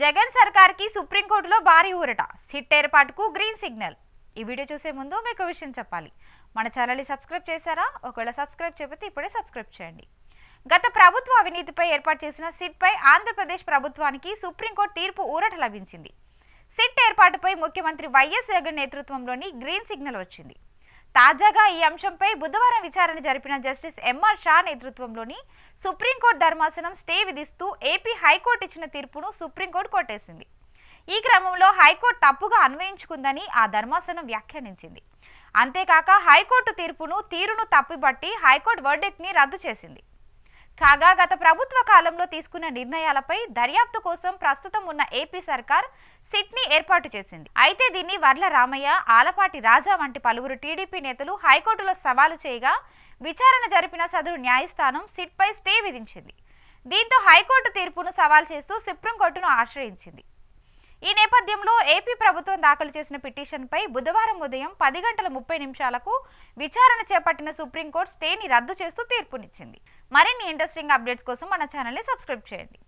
జగన్ సర్కార్కి సుప్రీంకోర్టులో భారీ ఊరట సిట్ ఏర్పాటుకు గ్రీన్ సిగ్నల్ ఈ వీడియో చూసే ముందు మీకు విషయం చెప్పాలి మన ఛానల్ని సబ్స్క్రైబ్ చేశారా ఒకవేళ సబ్స్క్రైబ్ చేయకపోతే ఇప్పుడే సబ్స్క్రైబ్ చేయండి గత ప్రభుత్వ అవినీతిపై ఏర్పాటు చేసిన సిట్పై ఆంధ్రప్రదేశ్ ప్రభుత్వానికి సుప్రీంకోర్టు తీర్పు ఊరట లభించింది సిట్ ఏర్పాటుపై ముఖ్యమంత్రి వైఎస్ జగన్ నేతృత్వంలోని గ్రీన్ సిగ్నల్ వచ్చింది తాజాగా ఈ అంశంపై బుధవారం విచారణ జరిపిన జస్టిస్ ఎంఆర్ షా నేతృత్వంలోని సుప్రీంకోర్టు ధర్మాసనం స్టే విధిస్తూ ఏపీ హైకోర్టు ఇచ్చిన తీర్పును సుప్రీంకోర్టు కొట్టేసింది ఈ క్రమంలో హైకోర్టు తప్పుగా అన్వయించుకుందని ఆ ధర్మాసనం వ్యాఖ్యానించింది అంతేకాక హైకోర్టు తీర్పును తీరును తప్పిబట్టి హైకోర్టు వర్డిక్ని రద్దు చేసింది కాగా గత ప్రభుత్వ కాలంలో తీసుకున్న నిర్ణయాలపై దర్యాప్తు కోసం ప్రస్తుతం ఉన్న ఏపీ సర్కార్ సిట్ని ఏర్పాటు చేసింది అయితే దీన్ని వర్ల రామయ్య ఆలపాటి రాజా వంటి పలువురు టీడీపీ నేతలు హైకోర్టులో సవాలు చేయగా విచారణ జరిపిన సదరు న్యాయస్థానం సిట్పై స్టే విధించింది దీంతో హైకోర్టు తీర్పును సవాల్ చేస్తూ సుప్రీంకోర్టును ఆశ్రయించింది ఈ నేపథ్యంలో ఏపీ ప్రభుత్వం దాఖలు చేసిన పిటిషన్పై బుధవారం ఉదయం పది గంటల ముప్పై నిమిషాలకు విచారణ చేపట్టిన సుప్రీంకోర్టు స్టేని రద్దు చేస్తూ తీర్పునిచ్చింది మరిన్ని ఇంట్రెస్టింగ్ అప్డేట్స్ కోసం మన ఛానల్ని సబ్స్క్రైబ్ చేయండి